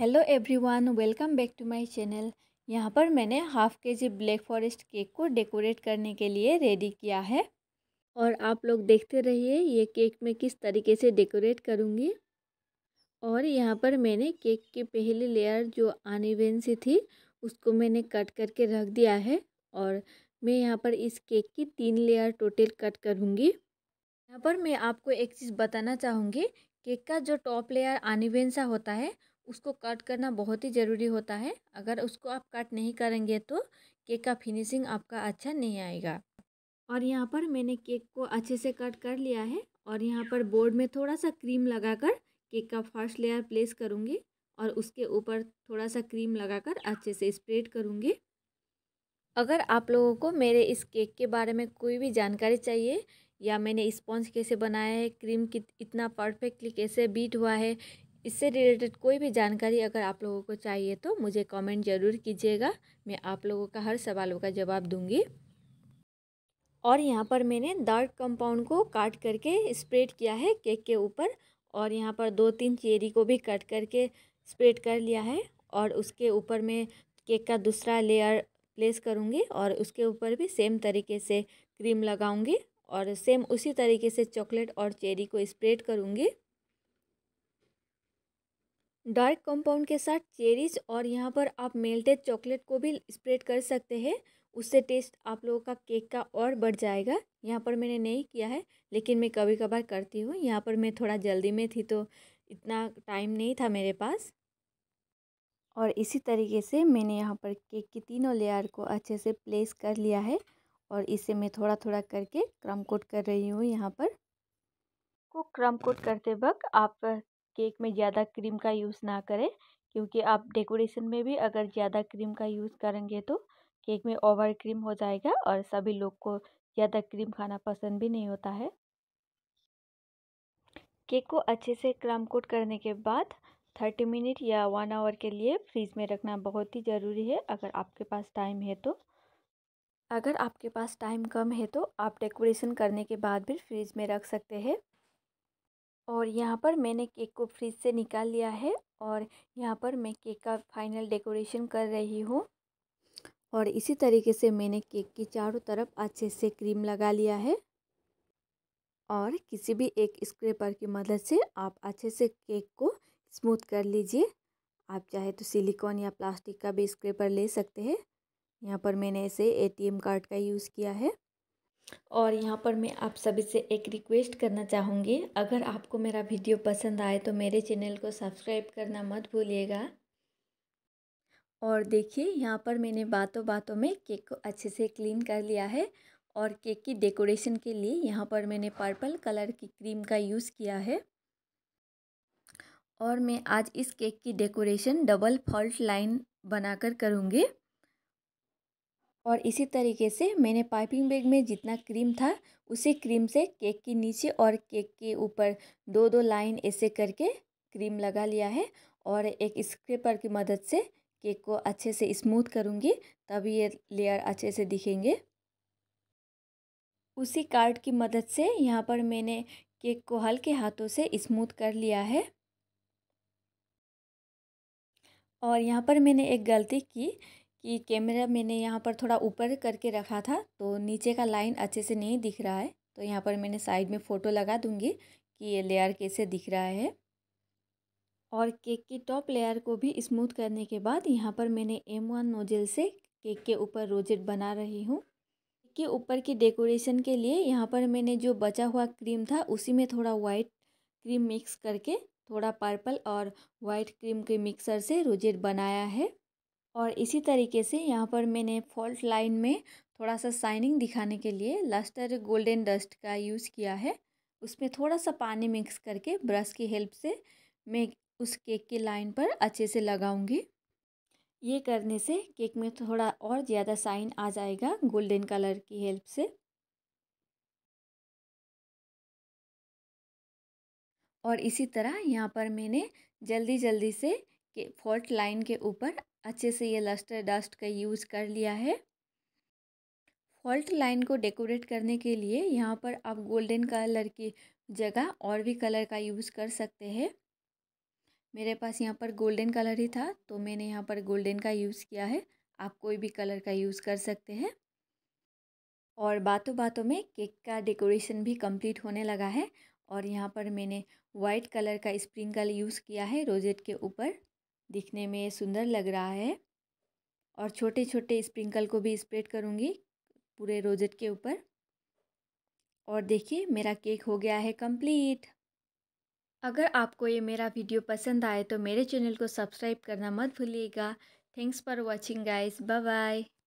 hello everyone welcome back to my channel यहाँ पर मैंने half K G black forest cake को decorate करने के लिए रेडी किया है और आप लोग देखते रहिए ये केक मैं किस तरीके से डेकोरेट करूँगी और यहाँ पर मैंने केक की पहली लेयर जो अनइवन सी थी उसको मैंने कट करके रख दिया है और मैं यहाँ पर इस केक की तीन लेयर टोटल कट करूँगी यहाँ पर मैं आपको एक चीज़ बताना चाहूँगी केक का जो टॉप लेयर अनइवन सा होता है उसको कट करना बहुत ही ज़रूरी होता है अगर उसको आप कट नहीं करेंगे तो केक का फिनिशिंग आपका अच्छा नहीं आएगा और यहाँ पर मैंने केक को अच्छे से कट कर लिया है और यहाँ पर बोर्ड में थोड़ा सा क्रीम लगाकर केक का फर्स्ट लेयर प्लेस करूँगी और उसके ऊपर थोड़ा सा क्रीम लगाकर अच्छे से स्प्रेड करूँगी अगर आप लोगों को मेरे इस केक के बारे में कोई भी जानकारी चाहिए या मैंने स्पॉन्ज कैसे बनाया है क्रीम कित इतना परफेक्टली कैसे बीट हुआ है इससे रिलेटेड कोई भी जानकारी अगर आप लोगों को चाहिए तो मुझे कमेंट ज़रूर कीजिएगा मैं आप लोगों का हर सवालों का जवाब दूंगी और यहाँ पर मैंने डार्क कंपाउंड को काट करके स्प्रेड किया है केक के ऊपर और यहाँ पर दो तीन चेरी को भी कट करके स्प्रेड कर लिया है और उसके ऊपर मैं केक का दूसरा लेयर प्लेस करूँगी और उसके ऊपर भी सेम तरीके से क्रीम लगाऊँगी और सेम उसी तरीके से चॉकलेट और चेरी को स्प्रेड करूँगी डार्क कंपाउंड के साथ चेरीज और यहाँ पर आप मेल्टेड चॉकलेट को भी स्प्रेड कर सकते हैं उससे टेस्ट आप लोगों का केक का और बढ़ जाएगा यहाँ पर मैंने नहीं किया है लेकिन मैं कभी कभार करती हूँ यहाँ पर मैं थोड़ा जल्दी में थी तो इतना टाइम नहीं था मेरे पास और इसी तरीके से मैंने यहाँ पर केक की तीनों लेयर को अच्छे से प्लेस कर लिया है और इसे मैं थोड़ा थोड़ा करके क्रम कोट कर रही हूँ यहाँ पर को क्रम कोट करते वक्त आप केक में ज़्यादा क्रीम का यूज़ ना करें क्योंकि आप डेकोरेशन में भी अगर ज़्यादा क्रीम का यूज़ करेंगे तो केक में ओवर क्रीम हो जाएगा और सभी लोग को ज़्यादा क्रीम खाना पसंद भी नहीं होता है केक को अच्छे से क्रम कोट करने के बाद थर्टी मिनट या वन आवर के लिए फ्रिज में रखना बहुत ही ज़रूरी है अगर आपके पास टाइम है तो अगर आपके पास टाइम कम है तो आप डेकोरेशन करने के बाद भी फ्रिज में रख सकते हैं और यहाँ पर मैंने केक को फ्रिज से निकाल लिया है और यहाँ पर मैं केक का फाइनल डेकोरेशन कर रही हूँ और इसी तरीके से मैंने केक की चारों तरफ अच्छे से क्रीम लगा लिया है और किसी भी एक स्क्रेपर की मदद से आप अच्छे से केक को स्मूथ कर लीजिए आप चाहे तो सिलिकॉन या प्लास्टिक का भी स्क्रेपर ले सकते हैं यहाँ पर मैंने इसे एटीएम कार्ड का यूज़ किया है और यहाँ पर मैं आप सभी से एक रिक्वेस्ट करना चाहूँगी अगर आपको मेरा वीडियो पसंद आए तो मेरे चैनल को सब्सक्राइब करना मत भूलिएगा और देखिए यहाँ पर मैंने बातों बातों में केक को अच्छे से क्लीन कर लिया है और केक की डेकोरेशन के लिए यहाँ पर मैंने पर्पल कलर की क्रीम का यूज़ किया है और मैं आज इस केक की डेकोरेशन डबल फॉल्ट लाइन बनाकर करूँगी और इसी तरीके से मैंने पाइपिंग बैग में जितना क्रीम था उसी क्रीम से केक के नीचे और केक के ऊपर दो दो लाइन ऐसे करके क्रीम लगा लिया है और एक स्क्रेपर की मदद से केक को अच्छे से स्मूथ करूँगी तभी ये लेयर अच्छे से दिखेंगे उसी कार्ड की मदद से यहाँ पर मैंने केक को हल्के हाथों से स्मूथ कर लिया है और यहाँ पर मैंने एक गलती की कि कैमरा मैंने यहाँ पर थोड़ा ऊपर करके रखा था तो नीचे का लाइन अच्छे से नहीं दिख रहा है तो यहाँ पर मैंने साइड में फ़ोटो लगा दूँगी कि ये लेयर कैसे दिख रहा है और केक की टॉप लेयर को भी स्मूथ करने के बाद यहाँ पर मैंने एम वन नोजल से केक के ऊपर रोजेट बना रही हूँ केक के ऊपर की डेकोरेशन के लिए यहाँ पर मैंने जो बचा हुआ क्रीम था उसी में थोड़ा वाइट क्रीम मिक्स करके थोड़ा पर्पल और वाइट क्रीम के मिक्सर से रोजेट बनाया है और इसी तरीके से यहाँ पर मैंने फॉल्ट लाइन में थोड़ा सा शाइनिंग दिखाने के लिए लस्टर गोल्डन डस्ट का यूज़ किया है उसमें थोड़ा सा पानी मिक्स करके ब्रश की हेल्प से मैं उस केक की लाइन पर अच्छे से लगाऊंगी ये करने से केक में थोड़ा और ज़्यादा साइन आ जाएगा गोल्डन कलर की हेल्प से और इसी तरह यहाँ पर मैंने जल्दी जल्दी से फॉल्ट लाइन के ऊपर अच्छे से ये लस्टर डस्ट का यूज़ कर लिया है फॉल्ट लाइन को डेकोरेट करने के लिए यहाँ पर आप गोल्डन कलर की जगह और भी कलर का यूज़ कर सकते हैं मेरे पास यहाँ पर गोल्डन कलर ही था तो मैंने यहाँ पर गोल्डन का यूज़ किया है आप कोई भी कलर का यूज़ कर सकते हैं और बातों बातों में केक का डेकोरेशन भी कंप्लीट होने लगा है और यहाँ पर मैंने वाइट कलर का स्प्रिंकल यूज़ किया है रोजेट के ऊपर दिखने में सुंदर लग रहा है और छोटे छोटे स्प्रिंकल को भी स्प्रेड करूँगी पूरे रोजेट के ऊपर और देखिए मेरा केक हो गया है कंप्लीट अगर आपको ये मेरा वीडियो पसंद आए तो मेरे चैनल को सब्सक्राइब करना मत भूलिएगा thanks for watching guys bye bye